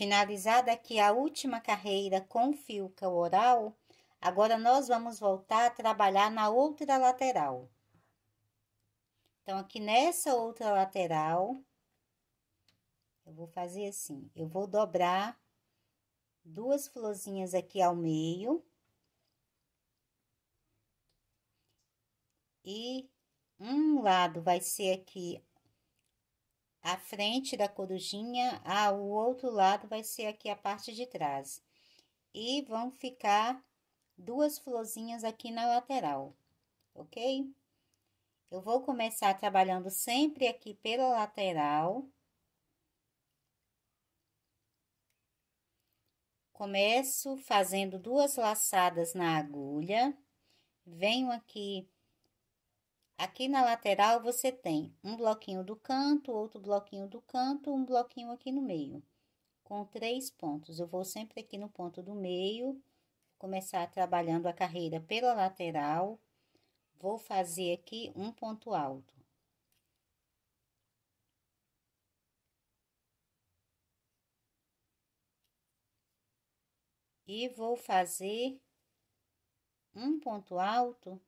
Finalizada aqui a última carreira com filca oral, agora nós vamos voltar a trabalhar na outra lateral. Então, aqui nessa outra lateral, eu vou fazer assim, eu vou dobrar duas florzinhas aqui ao meio. E um lado vai ser aqui a frente da corujinha, o outro lado vai ser aqui a parte de trás. E vão ficar duas florzinhas aqui na lateral, ok? Eu vou começar trabalhando sempre aqui pela lateral. Começo fazendo duas laçadas na agulha, venho aqui Aqui na lateral você tem um bloquinho do canto, outro bloquinho do canto, um bloquinho aqui no meio, com três pontos. Eu vou sempre aqui no ponto do meio, começar trabalhando a carreira pela lateral, vou fazer aqui um ponto alto. E vou fazer um ponto alto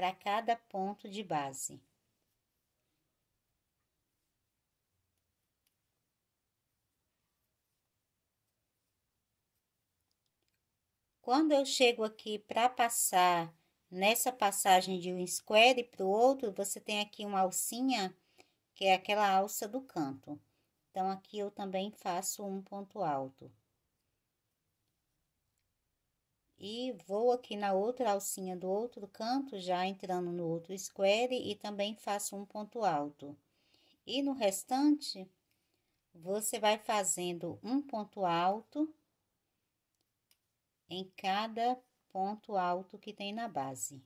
para cada ponto de base. Quando eu chego aqui para passar nessa passagem de um square para o outro, você tem aqui uma alcinha, que é aquela alça do canto. Então, aqui eu também faço um ponto alto e vou aqui na outra alcinha do outro canto, já entrando no outro square e também faço um ponto alto. E no restante, você vai fazendo um ponto alto em cada ponto alto que tem na base.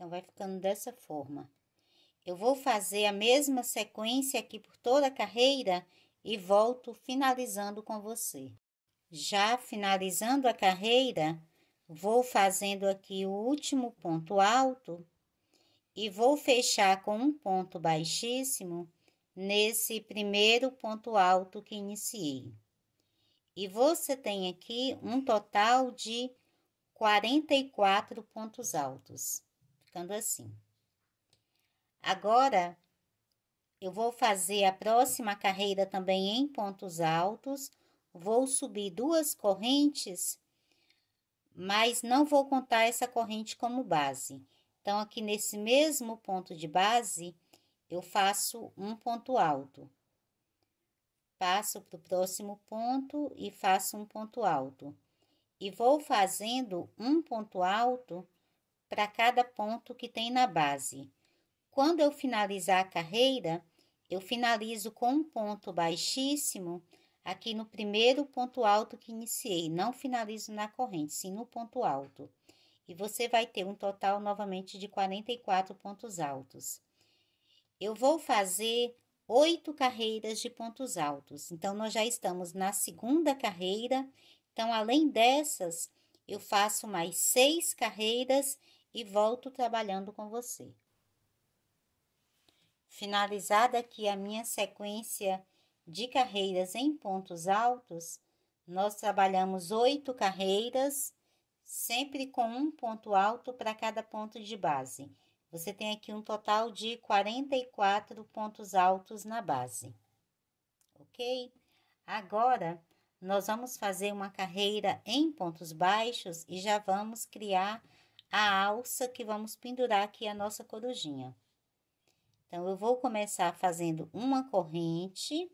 Então, vai ficando dessa forma. Eu vou fazer a mesma sequência aqui por toda a carreira e volto finalizando com você. Já finalizando a carreira, vou fazendo aqui o último ponto alto e vou fechar com um ponto baixíssimo nesse primeiro ponto alto que iniciei. E você tem aqui um total de 44 pontos altos ficando assim. Agora, eu vou fazer a próxima carreira também em pontos altos, vou subir duas correntes, mas não vou contar essa corrente como base. Então, aqui nesse mesmo ponto de base, eu faço um ponto alto. Passo para o próximo ponto e faço um ponto alto. E vou fazendo um ponto alto para cada ponto que tem na base. Quando eu finalizar a carreira, eu finalizo com um ponto baixíssimo aqui no primeiro ponto alto que iniciei. Não finalizo na corrente, sim no ponto alto. E você vai ter um total novamente de 44 pontos altos. Eu vou fazer oito carreiras de pontos altos. Então, nós já estamos na segunda carreira. Então, além dessas, eu faço mais seis carreiras e volto trabalhando com você. Finalizada aqui a minha sequência de carreiras em pontos altos, nós trabalhamos oito carreiras, sempre com um ponto alto para cada ponto de base. Você tem aqui um total de 44 pontos altos na base, ok? Agora, nós vamos fazer uma carreira em pontos baixos e já vamos criar a alça que vamos pendurar aqui a nossa corujinha. Então, eu vou começar fazendo uma corrente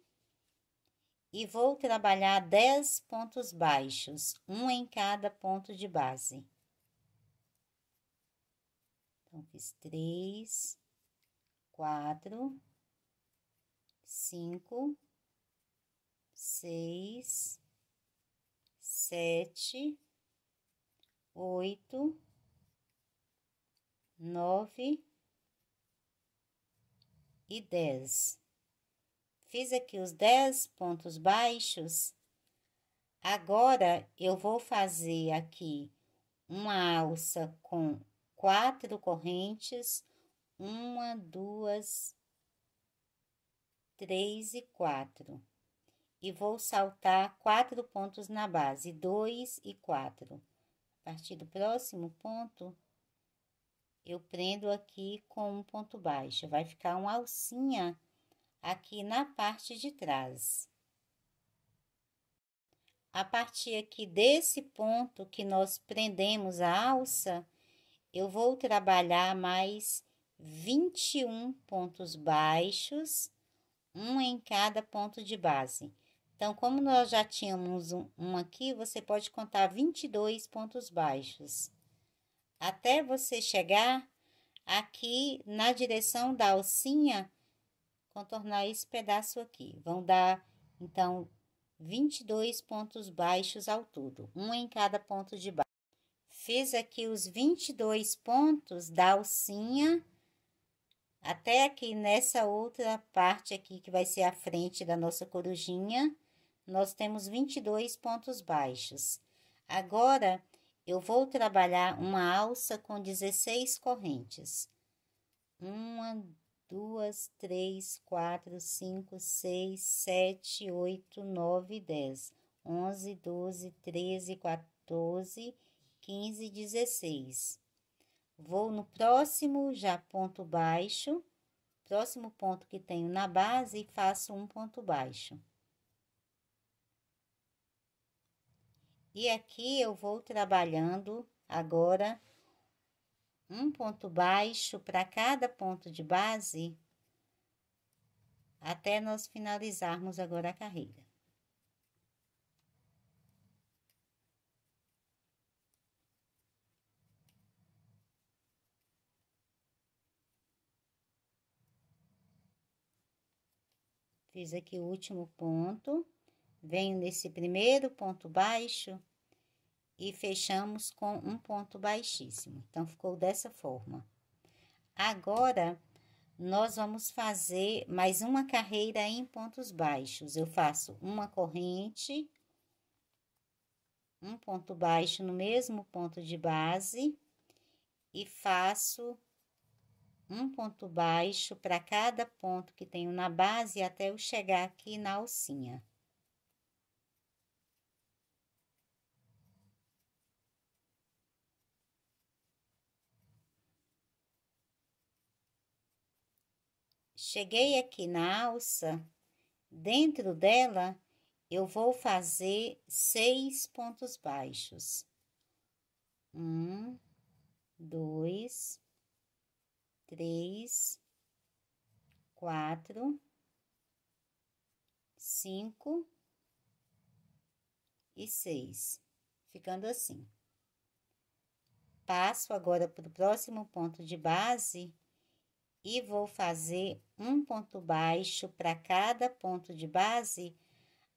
e vou trabalhar 10 pontos baixos, um em cada ponto de base. Então, fiz três, quatro, cinco, seis, sete, oito, 9 e 10. Fiz aqui os 10 pontos baixos. Agora, eu vou fazer aqui uma alça com quatro correntes, uma, duas, três e quatro. E vou saltar quatro pontos na base, dois e quatro. A partir do próximo ponto, eu prendo aqui com um ponto baixo, vai ficar uma alcinha aqui na parte de trás. A partir aqui desse ponto que nós prendemos a alça, eu vou trabalhar mais 21 pontos baixos, um em cada ponto de base. Então, como nós já tínhamos um, aqui, você pode contar 22 pontos baixos até você chegar aqui na direção da alcinha, contornar esse pedaço aqui. Vão dar, então, 22 pontos baixos ao todo, um em cada ponto de baixo. Fiz aqui os 22 pontos da alcinha até aqui nessa outra parte aqui, que vai ser a frente da nossa corujinha, nós temos 22 pontos baixos. Agora, eu vou trabalhar uma alça com 16 correntes. Uma, duas, três, quatro, cinco, seis, sete, oito, nove, dez, onze, doze, treze, quatorze, quinze, dezesseis. Vou no próximo já ponto baixo, próximo ponto que tenho na base e faço um ponto baixo. E aqui eu vou trabalhando agora um ponto baixo para cada ponto de base até nós finalizarmos agora a carreira. Fiz aqui o último ponto. Venho nesse primeiro ponto baixo e fechamos com um ponto baixíssimo. Então, ficou dessa forma. Agora, nós vamos fazer mais uma carreira em pontos baixos. Eu faço uma corrente, um ponto baixo no mesmo ponto de base e faço um ponto baixo para cada ponto que tenho na base até eu chegar aqui na alcinha. Cheguei aqui na alça, dentro dela eu vou fazer seis pontos baixos. Um, dois, três, quatro, cinco e seis, ficando assim. Passo agora para o próximo ponto de base e vou fazer um ponto baixo para cada ponto de base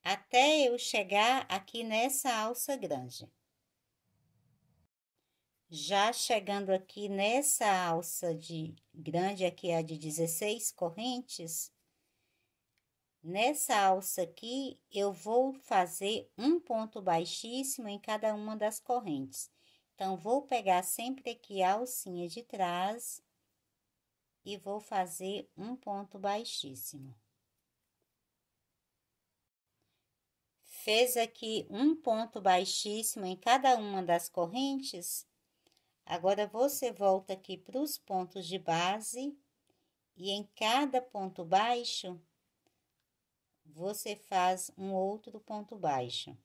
até eu chegar aqui nessa alça grande. Já chegando aqui nessa alça de grande, aqui a de 16 correntes, Nessa alça aqui, eu vou fazer um ponto baixíssimo em cada uma das correntes. Então, vou pegar sempre aqui a alcinha de trás e vou fazer um ponto baixíssimo. Fez aqui um ponto baixíssimo em cada uma das correntes. Agora, você volta aqui para os pontos de base e em cada ponto baixo, você faz um outro ponto baixo.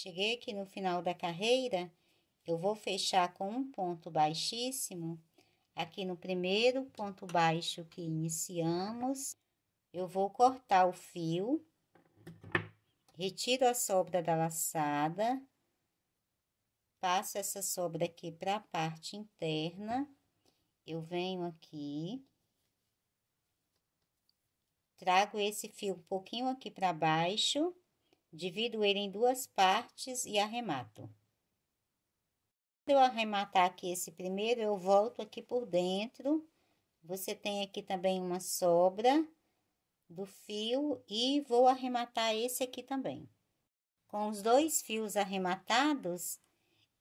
Cheguei aqui no final da carreira, eu vou fechar com um ponto baixíssimo. Aqui no primeiro ponto baixo que iniciamos, eu vou cortar o fio, retiro a sobra da laçada, passo essa sobra aqui para a parte interna, eu venho aqui, trago esse fio um pouquinho aqui para baixo, Divido ele em duas partes e arremato. Quando eu arrematar aqui esse primeiro, eu volto aqui por dentro. Você tem aqui também uma sobra do fio e vou arrematar esse aqui também. Com os dois fios arrematados,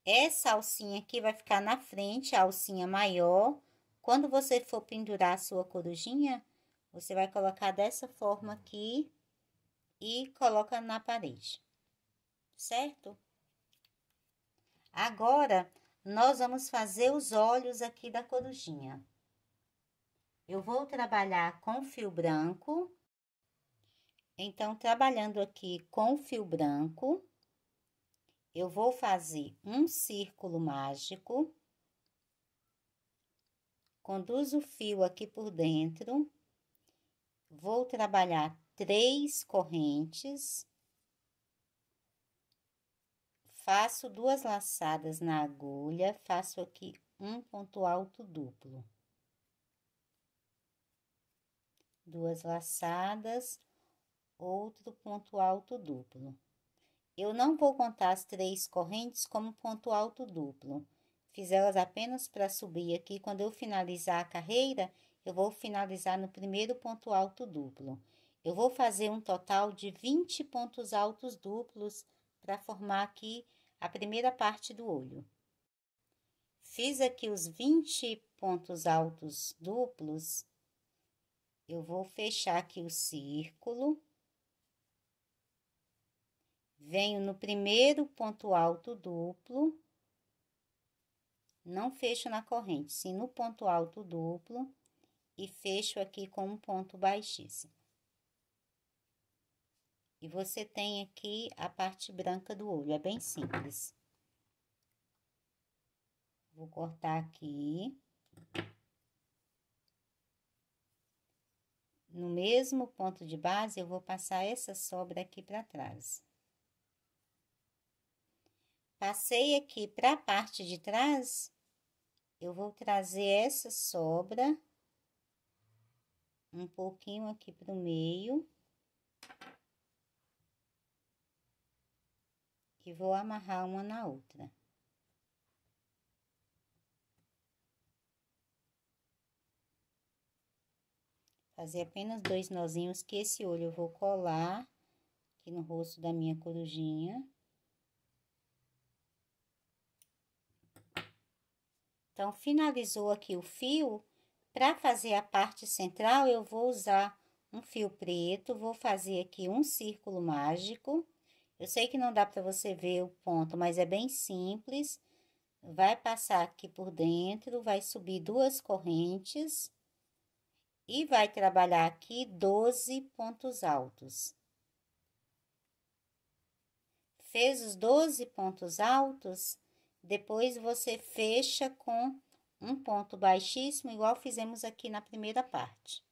essa alcinha aqui vai ficar na frente, a alcinha maior. Quando você for pendurar a sua corujinha, você vai colocar dessa forma aqui e coloca na parede, certo? Agora, nós vamos fazer os olhos aqui da corujinha. Eu vou trabalhar com fio branco. Então, trabalhando aqui com fio branco, eu vou fazer um círculo mágico. Conduzo o fio aqui por dentro. Vou trabalhar três correntes, faço duas laçadas na agulha, faço aqui um ponto alto duplo. Duas laçadas, outro ponto alto duplo. Eu não vou contar as três correntes como ponto alto duplo. Fiz elas apenas para subir aqui. Quando eu finalizar a carreira, eu vou finalizar no primeiro ponto alto duplo. Eu vou fazer um total de 20 pontos altos duplos para formar aqui a primeira parte do olho. Fiz aqui os 20 pontos altos duplos, eu vou fechar aqui o círculo. Venho no primeiro ponto alto duplo, não fecho na corrente, sim no ponto alto duplo, e fecho aqui com um ponto baixíssimo. E você tem aqui a parte branca do olho, é bem simples. Vou cortar aqui. No mesmo ponto de base, eu vou passar essa sobra aqui para trás. Passei aqui para a parte de trás, eu vou trazer essa sobra um pouquinho aqui para o meio. e vou amarrar uma na outra. Fazer apenas dois nozinhos, que esse olho eu vou colar aqui no rosto da minha corujinha. Então, finalizou aqui o fio. Para fazer a parte central, eu vou usar um fio preto, vou fazer aqui um círculo mágico. Eu sei que não dá para você ver o ponto, mas é bem simples. Vai passar aqui por dentro, vai subir duas correntes e vai trabalhar aqui 12 pontos altos. Fez os 12 pontos altos, depois você fecha com um ponto baixíssimo, igual fizemos aqui na primeira parte.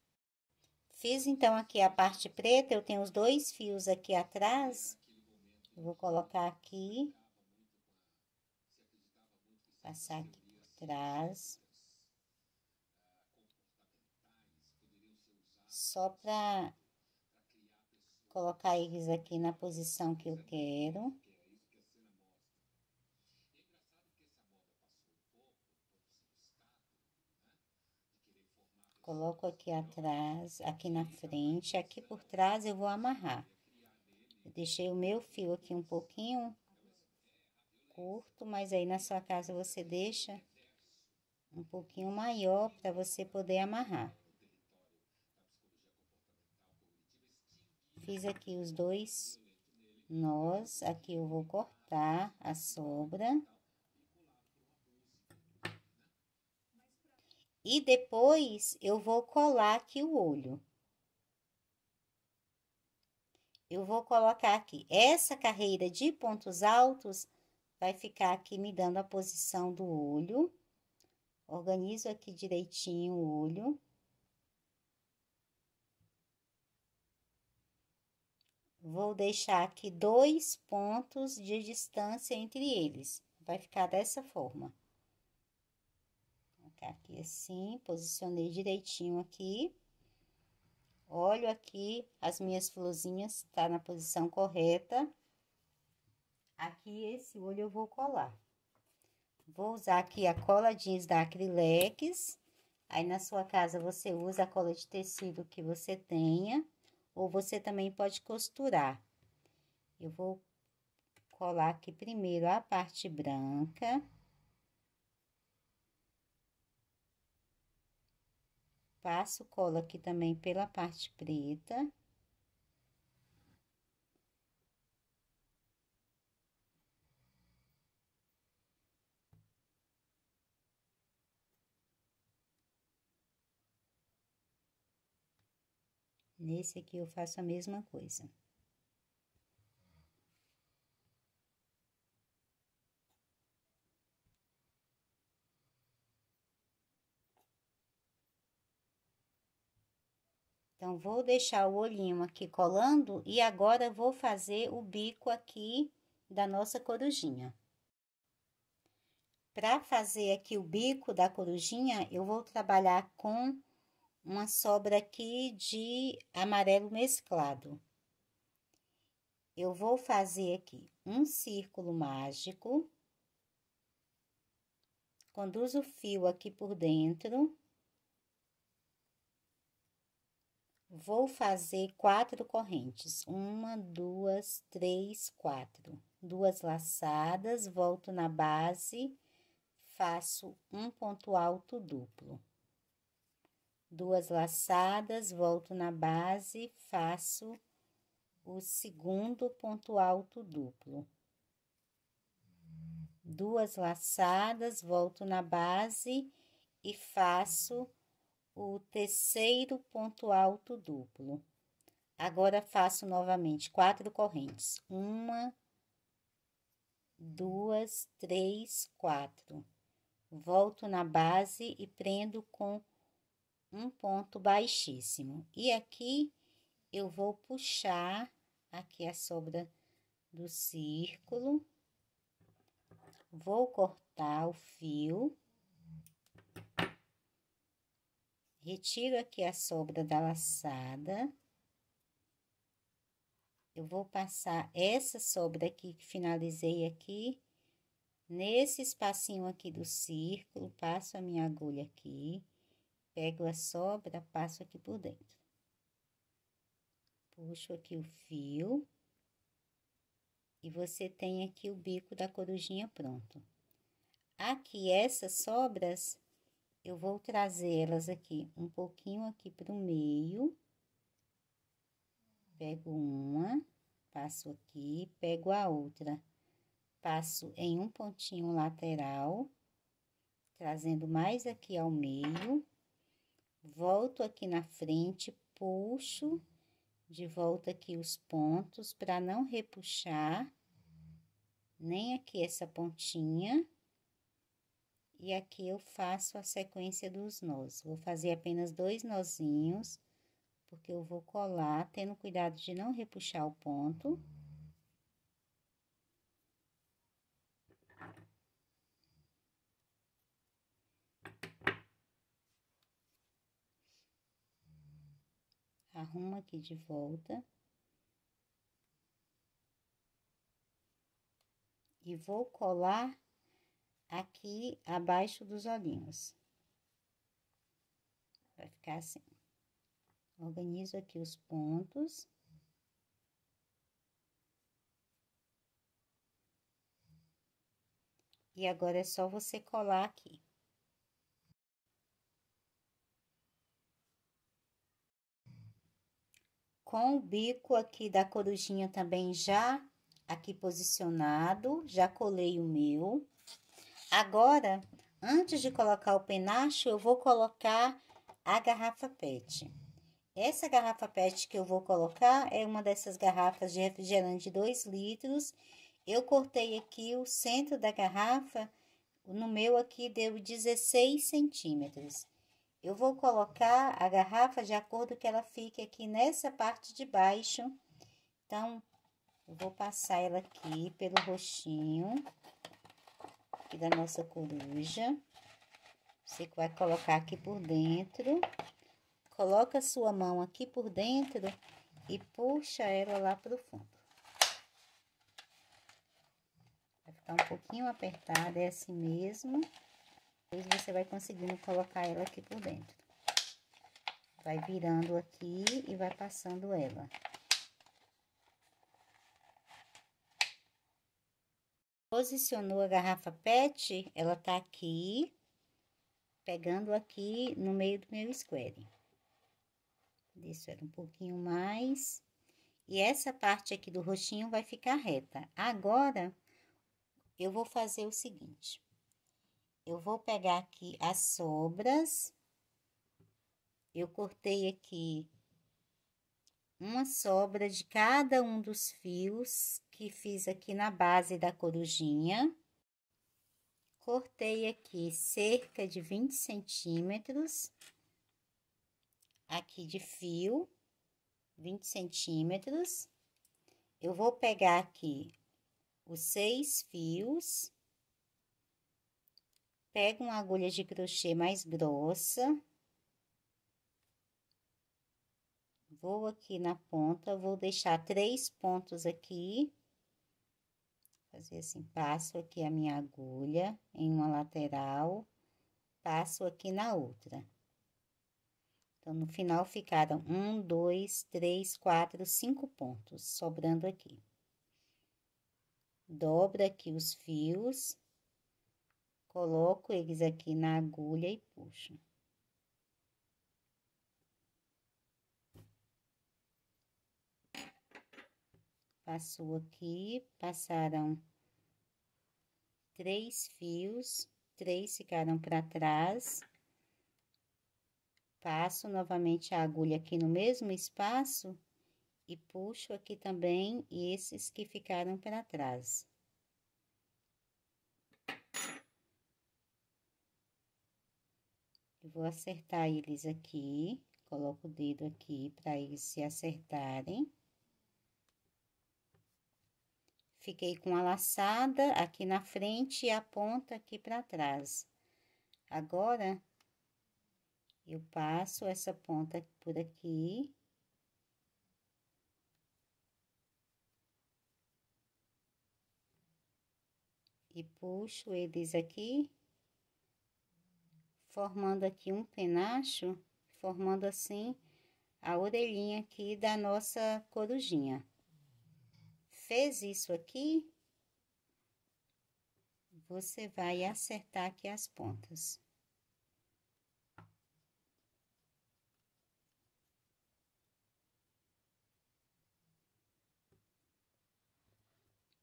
Fiz então aqui a parte preta, eu tenho os dois fios aqui atrás, vou colocar aqui. Passar aqui por trás. Só para colocar eles aqui na posição que eu quero. Coloco aqui atrás, aqui na frente, aqui por trás eu vou amarrar. Eu deixei o meu fio aqui um pouquinho curto, mas aí na sua casa você deixa um pouquinho maior para você poder amarrar. Fiz aqui os dois nós, aqui eu vou cortar a sobra. E depois eu vou colar aqui o olho. eu vou colocar aqui. Essa carreira de pontos altos vai ficar aqui me dando a posição do olho. Organizo aqui direitinho o olho. Vou deixar aqui dois pontos de distância entre eles. Vai ficar dessa forma. Vou colocar aqui assim, posicionei direitinho aqui. Olho aqui as minhas florzinhas, tá na posição correta. Aqui esse olho eu vou colar. Vou usar aqui a cola jeans da Acrilex. Aí na sua casa você usa a cola de tecido que você tenha, ou você também pode costurar. Eu vou colar aqui primeiro a parte branca. passo, cola aqui também pela parte preta. Nesse aqui eu faço a mesma coisa. Então, vou deixar o olhinho aqui colando e agora vou fazer o bico aqui da nossa corujinha. Para fazer aqui o bico da corujinha, eu vou trabalhar com uma sobra aqui de amarelo mesclado. Eu vou fazer aqui um círculo mágico, conduzo o fio aqui por dentro Vou fazer quatro correntes. Uma, duas, três, quatro. Duas laçadas, volto na base, faço um ponto alto duplo. Duas laçadas, volto na base, faço o segundo ponto alto duplo. Duas laçadas, volto na base e faço o terceiro ponto alto duplo. Agora faço novamente quatro correntes. Uma, duas, três, quatro. Volto na base e prendo com um ponto baixíssimo. E aqui eu vou puxar aqui é a sobra do círculo. Vou cortar o fio Retiro aqui a sobra da laçada. Eu vou passar essa sobra aqui que finalizei aqui, nesse espacinho aqui do círculo, passo a minha agulha aqui, pego a sobra, passo aqui por dentro. Puxo aqui o fio. E você tem aqui o bico da corujinha pronto. Aqui, essas sobras, eu vou trazê-las aqui um pouquinho aqui para o meio. Pego uma, passo aqui, pego a outra, passo em um pontinho lateral, trazendo mais aqui ao meio, volto aqui na frente, puxo de volta aqui os pontos para não repuxar, nem aqui essa pontinha e aqui eu faço a sequência dos nós. Vou fazer apenas dois nozinhos, porque eu vou colar, tendo cuidado de não repuxar o ponto. Arrumo aqui de volta. E vou colar aqui abaixo dos olhinhos. Vai ficar assim. Organizo aqui os pontos. E agora é só você colar aqui. Com o bico aqui da corujinha também já aqui posicionado, já colei o meu. Agora, antes de colocar o penacho, eu vou colocar a garrafa PET. Essa garrafa PET que eu vou colocar é uma dessas garrafas de refrigerante de 2 litros. Eu cortei aqui o centro da garrafa, no meu aqui deu 16 centímetros. Eu vou colocar a garrafa de acordo que ela fique aqui nessa parte de baixo. Então, eu vou passar ela aqui pelo roxinho, aqui da nossa coruja. Você vai colocar aqui por dentro. Coloca a sua mão aqui por dentro e puxa ela lá pro fundo. Vai ficar um pouquinho apertada, é assim mesmo. Depois você vai conseguindo colocar ela aqui por dentro. Vai virando aqui e vai passando ela. posicionou a garrafa PET, ela tá aqui, pegando aqui no meio do meu square. Descer ela um pouquinho mais. E essa parte aqui do roxinho vai ficar reta. Agora, eu vou fazer o seguinte. Eu vou pegar aqui as sobras. Eu cortei aqui uma sobra de cada um dos fios que fiz aqui na base da corujinha. Cortei aqui cerca de 20 centímetros, aqui de fio, 20 centímetros. Eu vou pegar aqui os seis fios, pego uma agulha de crochê mais grossa, vou aqui na ponta, vou deixar três pontos aqui. Fazer assim, passo aqui a minha agulha em uma lateral, passo aqui na outra. Então, no final ficaram um, dois, três, quatro, cinco pontos sobrando aqui. Dobro aqui os fios, coloco eles aqui na agulha e puxo. Passou aqui, passaram três fios, três ficaram para trás. Passo novamente a agulha aqui no mesmo espaço e puxo aqui também esses que ficaram para trás. vou acertar eles aqui, coloco o dedo aqui para eles se acertarem. Fiquei com a laçada aqui na frente e a ponta aqui para trás. Agora, eu passo essa ponta por aqui. E puxo eles aqui, formando aqui um penacho, formando assim a orelhinha aqui da nossa corujinha fez isso aqui, você vai acertar aqui as pontas.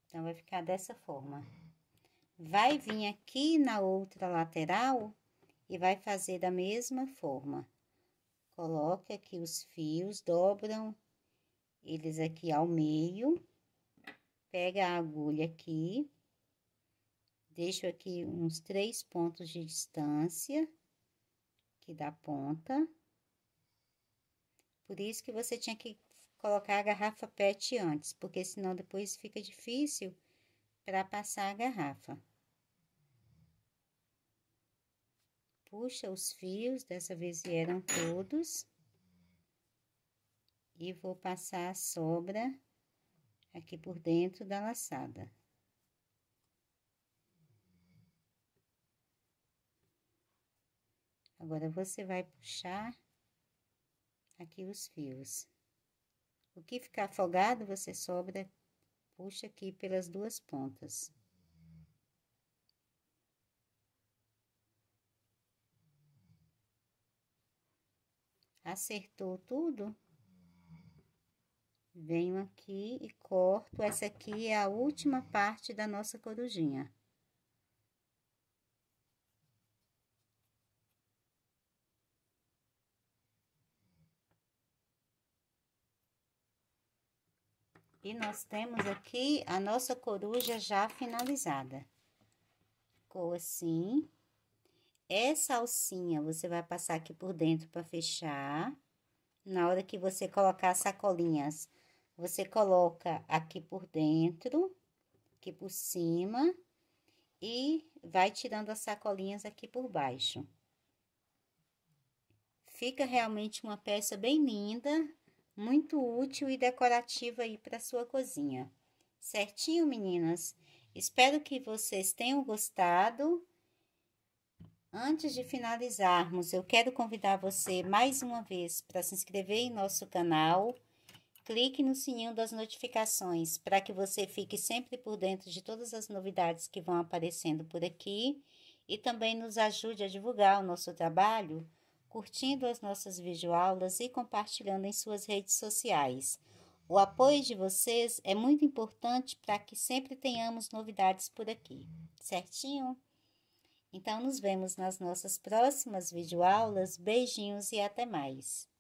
Então, vai ficar dessa forma. Vai vir aqui na outra lateral e vai fazer da mesma forma. Coloca aqui os fios, dobram eles aqui ao meio. Pega a agulha aqui, deixo aqui uns três pontos de distância, que da ponta. Por isso que você tinha que colocar a garrafa PET antes, porque senão depois fica difícil para passar a garrafa. Puxa os fios, dessa vez vieram todos. E vou passar a sobra aqui por dentro da laçada. Agora, você vai puxar aqui os fios. O que ficar afogado, você sobra, puxa aqui pelas duas pontas. Acertou tudo, Venho aqui e corto. Essa aqui é a última parte da nossa corujinha. E nós temos aqui a nossa coruja já finalizada. Ficou assim. Essa alcinha você vai passar aqui por dentro para fechar. Na hora que você colocar as sacolinhas você coloca aqui por dentro, aqui por cima e vai tirando as sacolinhas aqui por baixo. Fica realmente uma peça bem linda, muito útil e decorativa aí para sua cozinha. Certinho, meninas? Espero que vocês tenham gostado. Antes de finalizarmos, eu quero convidar você mais uma vez para se inscrever em nosso canal Clique no sininho das notificações para que você fique sempre por dentro de todas as novidades que vão aparecendo por aqui e também nos ajude a divulgar o nosso trabalho curtindo as nossas videoaulas e compartilhando em suas redes sociais. O apoio de vocês é muito importante para que sempre tenhamos novidades por aqui, certinho? Então, nos vemos nas nossas próximas videoaulas. Beijinhos e até mais!